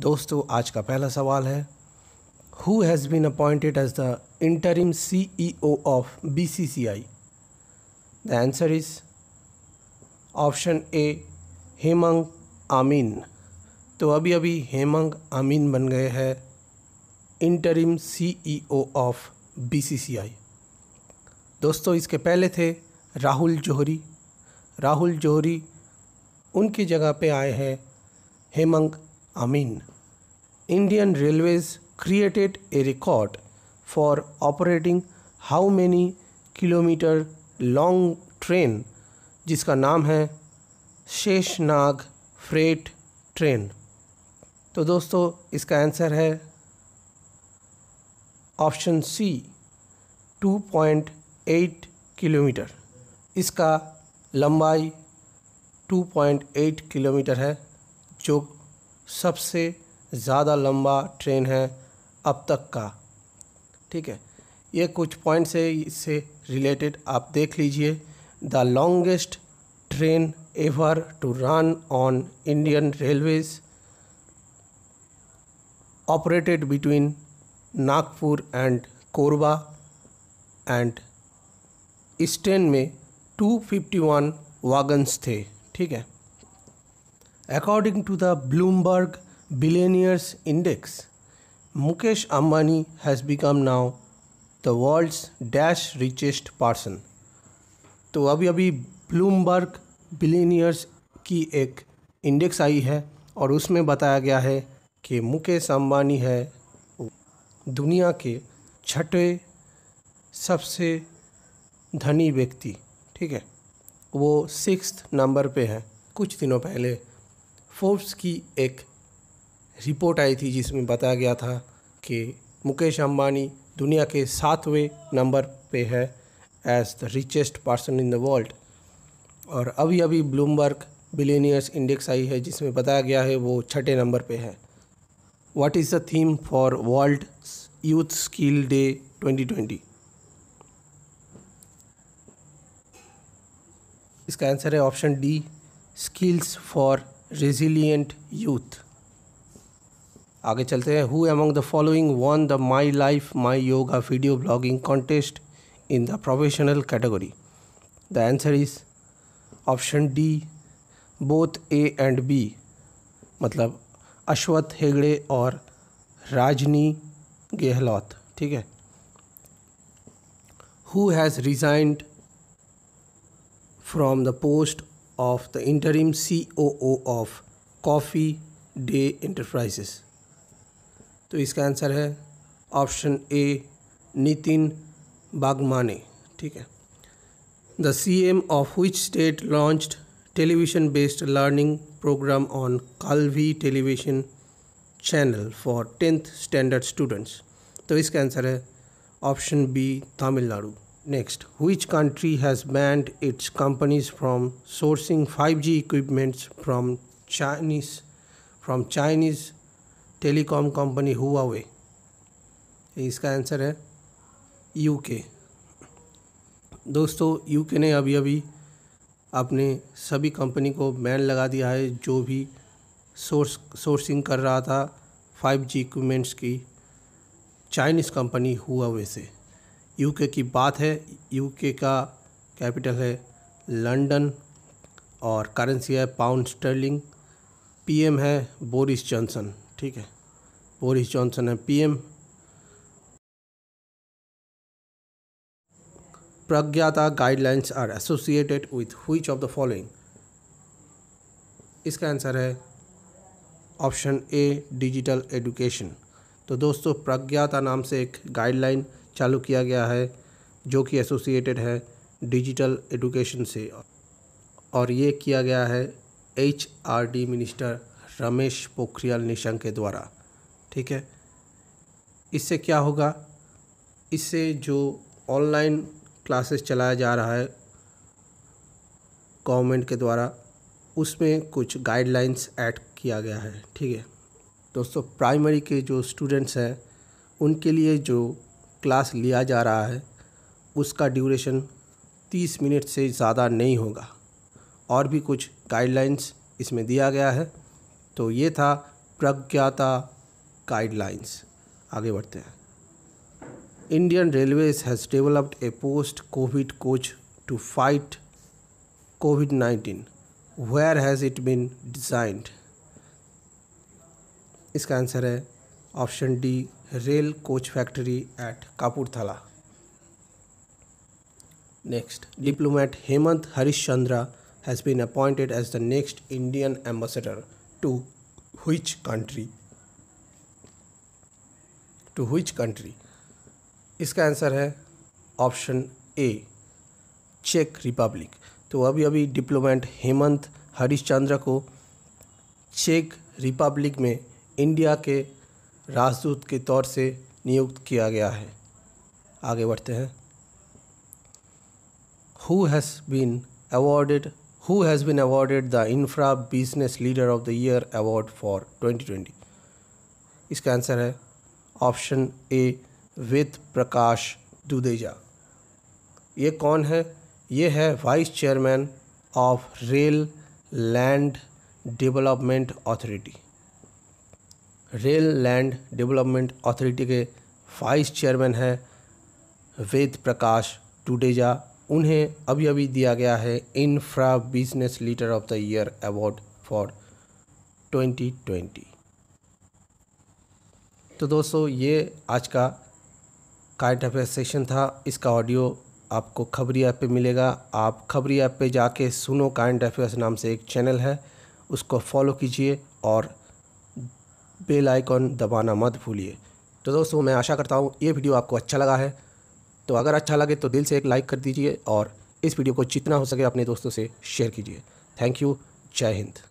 दोस्तों आज का पहला सवाल है who has been appointed as the interim C E O of B C C I the answer is option A Hemang Amin तो अभी अभी हेमंग आमीन बन गए हैं interim O of B C C I दोस्तों इसके पहले थे राहुल जोहरी राहुल जोहरी उनकी जगह पे आए हैं Hemang Amin. Indian Railways created a record for operating how many kilometer long train जिसका नाम है शेषनाग फ्रेट ट्रेन तो दोस्तों इसका आंसर है ऑप्शन सी 2.8 किलोमीटर इसका लंबाई 2.8 किलोमीटर है जो सबसे ज़्यादा लंबा ट्रेन है अब तक का ठीक है ये कुछ पॉइंट्स है इससे रिलेटेड आप देख लीजिए the longest train ever to run on Indian railways operated between Nagpur and Korba and इस ट्रेन में 251 वागन्स थे ठीक है According to the Bloomberg Billionaires Index, Mukesh Ambani has become now the world's dash richest person. तो अभी अभी ब्लूमबर्ग बिलीनियर्स की एक इंडेक्स आई है और उसमें बताया गया है कि मुकेश अंबानी है दुनिया के छठे सबसे धनी व्यक्ति ठीक है वो सिक्स नंबर पे है कुछ दिनों पहले फोर्ब्स की एक रिपोर्ट आई थी जिसमें बताया गया था कि मुकेश अंबानी दुनिया के सातवें नंबर पे है as the richest person in the world और अभी अभी ब्लूमबर्ग बिलेनियर्स इंडेक्स आई है जिसमें बताया गया है वो छठे नंबर पे है what is the theme for world youth skill day 2020 इसका आंसर है option D skills for resilient youth आगे चलते हैं who among the following won the my life my yoga video blogging contest in the professional category the answer is option D both A and B मतलब अश्वथ हेगड़े और राजनी गहलोत ठीक है who has resigned from the post of the interim COO of Coffee Day Enterprises. तो इसका answer है option ए नितिन बागमाने ठीक है the C M of which state launch television based learning program on Kalvi television channel for tenth standard students तो इसका answer है option B Tamil Nadu Next, which country has banned its companies from sourcing 5G equipments from Chinese from Chinese telecom company Huawei? इसका answer है UK दोस्तों UK ने अभी अभी अपने सभी कंपनी को बैन लगा दिया है जो भी सोर्स सोर्सिंग कर रहा था 5G इक्विपमेंट्स की चाइनीज़ कंपनी हुआवे से यूके की बात है यूके का कैपिटल है लंदन और करेंसी है पाउंड स्टर्लिंग पीएम है बोरिस जॉनसन ठीक है बोरिस जॉनसन है PM Pragyata guidelines are associated with which of the following इसका आंसर है ऑप्शन ए डिजिटल एजुकेशन तो दोस्तों प्रज्ञाता नाम से एक गाइडलाइन चालू किया गया है जो कि एसोसिएटेड है डिजिटल एडुकेशन से और ये किया गया है H R D minister Ramesh Pokhriyal Nishank के द्वारा ठीक है इससे क्या होगा इससे जो ऑनलाइन क्लासेस चलाया जा रहा है गवर्नमेंट के द्वारा उसमें कुछ गाइडलाइंस ऐड किया गया है ठीक है दोस्तों प्राइमरी के जो स्टूडेंट्स हैं उनके लिए जो क्लास लिया जा रहा है उसका ड्यूरेशन 30 मिनट से ज़्यादा नहीं होगा और भी कुछ गाइडलाइंस इसमें दिया गया है तो ये था प्रज्ञाता गाइडलाइंस आगे बढ़ते हैं Indian railways has developed a post covid coach to fight covid 19. Where has it been designed इसका आंसर है option D rail coach factory at Kapurthala next diplomat Hemant Harishchandra has been appointed as the next Indian ambassador to which country to which country इसका answer है option A चेक Republic तो अभी अभी diplomat Hemant Harishchandra को check Republic में इंडिया के राजदूत के तौर से नियुक्त किया गया है आगे बढ़ते हैं who has been awarded who has been awarded the infra business leader of the year award for 2020 इसका आंसर है ऑप्शन ए वेद प्रकाश दुदेजा ये कौन है ये है vice chairman of rail land development authority rail land development authority के वाइस चेयरमैन हैं वेद प्रकाश टुडेजा उन्हें अभी अभी दिया गया है infra business leader of the year award for 2020 तो दोस्तों ये आज का करंट अफेयर सेशन था इसका ऑडियो आपको खबरी ऐप पे मिलेगा आप खबरी ऐप पे जाके सुनो करंट अफेयर्स नाम से एक चैनल है उसको फॉलो कीजिए और बेल आइकॉन दबाना मत भूलिए तो दोस्तों मैं आशा करता हूँ ये वीडियो आपको अच्छा लगा है तो अगर अच्छा लगे तो दिल से एक लाइक कर दीजिए और इस वीडियो को जितना हो सके अपने दोस्तों से शेयर कीजिए थैंक यू जय हिंद